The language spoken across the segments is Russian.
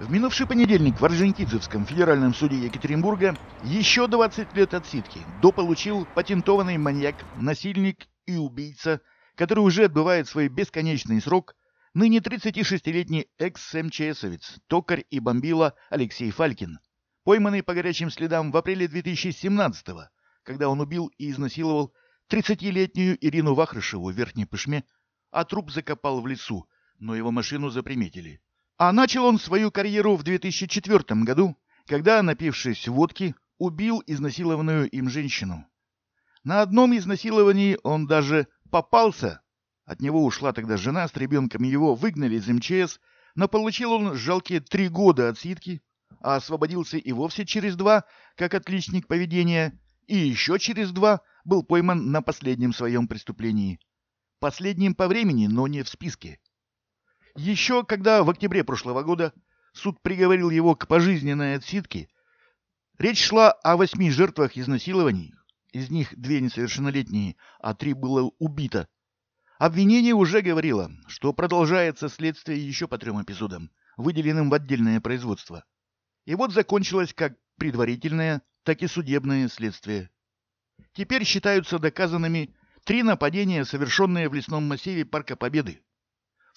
В минувший понедельник в Орджоникидзевском федеральном суде Екатеринбурга еще 20 лет отсидки дополучил патентованный маньяк, насильник и убийца, который уже отбывает свой бесконечный срок, ныне 36-летний экс-МЧСовец, токарь и бомбила Алексей Фалькин, пойманный по горячим следам в апреле 2017-го, когда он убил и изнасиловал 30-летнюю Ирину Вахрышеву в Верхней Пышме, а труп закопал в лесу, но его машину заприметили. А начал он свою карьеру в 2004 году, когда, напившись водки, убил изнасилованную им женщину. На одном изнасиловании он даже попался. От него ушла тогда жена с ребенком, его выгнали из МЧС, но получил он жалкие три года отсидки, а освободился и вовсе через два, как отличник поведения, и еще через два был пойман на последнем своем преступлении. Последним по времени, но не в списке. Еще когда в октябре прошлого года суд приговорил его к пожизненной отсидке, речь шла о восьми жертвах изнасилований. Из них две несовершеннолетние, а три было убито. Обвинение уже говорило, что продолжается следствие еще по трем эпизодам, выделенным в отдельное производство. И вот закончилось как предварительное, так и судебное следствие. Теперь считаются доказанными три нападения, совершенные в лесном массиве Парка Победы.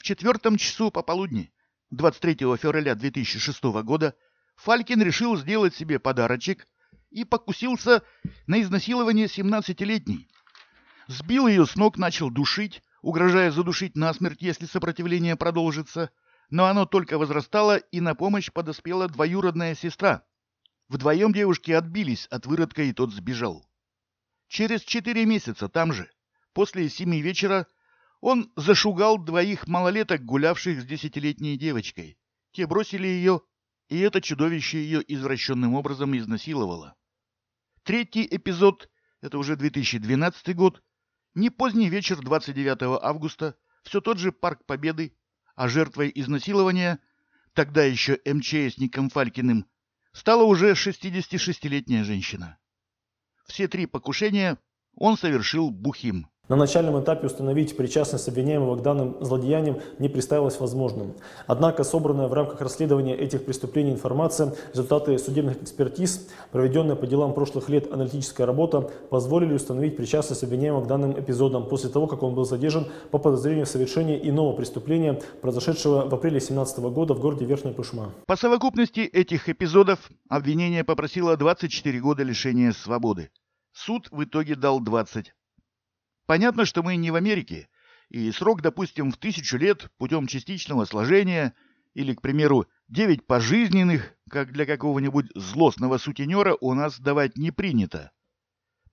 В четвертом часу пополудни 23 февраля 2006 года Фалькин решил сделать себе подарочек и покусился на изнасилование 17-летней. Сбил ее с ног, начал душить, угрожая задушить насмерть, если сопротивление продолжится, но оно только возрастало, и на помощь подоспела двоюродная сестра. Вдвоем девушки отбились от выродка, и тот сбежал. Через четыре месяца там же, после семи вечера, он зашугал двоих малолеток, гулявших с десятилетней девочкой. Те бросили ее, и это чудовище ее извращенным образом изнасиловало. Третий эпизод, это уже 2012 год, не поздний вечер 29 августа, все тот же Парк Победы, а жертвой изнасилования, тогда еще МЧСником Фалькиным, стала уже 66-летняя женщина. Все три покушения он совершил бухим. На начальном этапе установить причастность обвиняемого к данным злодеяниям не представилось возможным. Однако собранная в рамках расследования этих преступлений информация, результаты судебных экспертиз, проведенная по делам прошлых лет аналитическая работа, позволили установить причастность обвиняемого к данным эпизодам после того, как он был задержан по подозрению в совершении иного преступления, произошедшего в апреле 2017 года в городе Верхняя Пышма. По совокупности этих эпизодов обвинение попросило 24 года лишения свободы. Суд в итоге дал 20. Понятно, что мы не в Америке, и срок, допустим, в тысячу лет путем частичного сложения или, к примеру, девять пожизненных, как для какого-нибудь злостного сутенера, у нас давать не принято.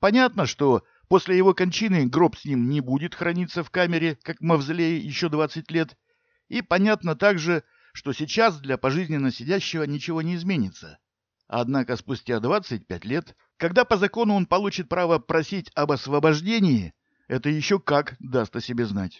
Понятно, что после его кончины гроб с ним не будет храниться в камере, как мавзолей, еще 20 лет. И понятно также, что сейчас для пожизненно сидящего ничего не изменится. Однако спустя 25 лет, когда по закону он получит право просить об освобождении, это еще как даст о себе знать.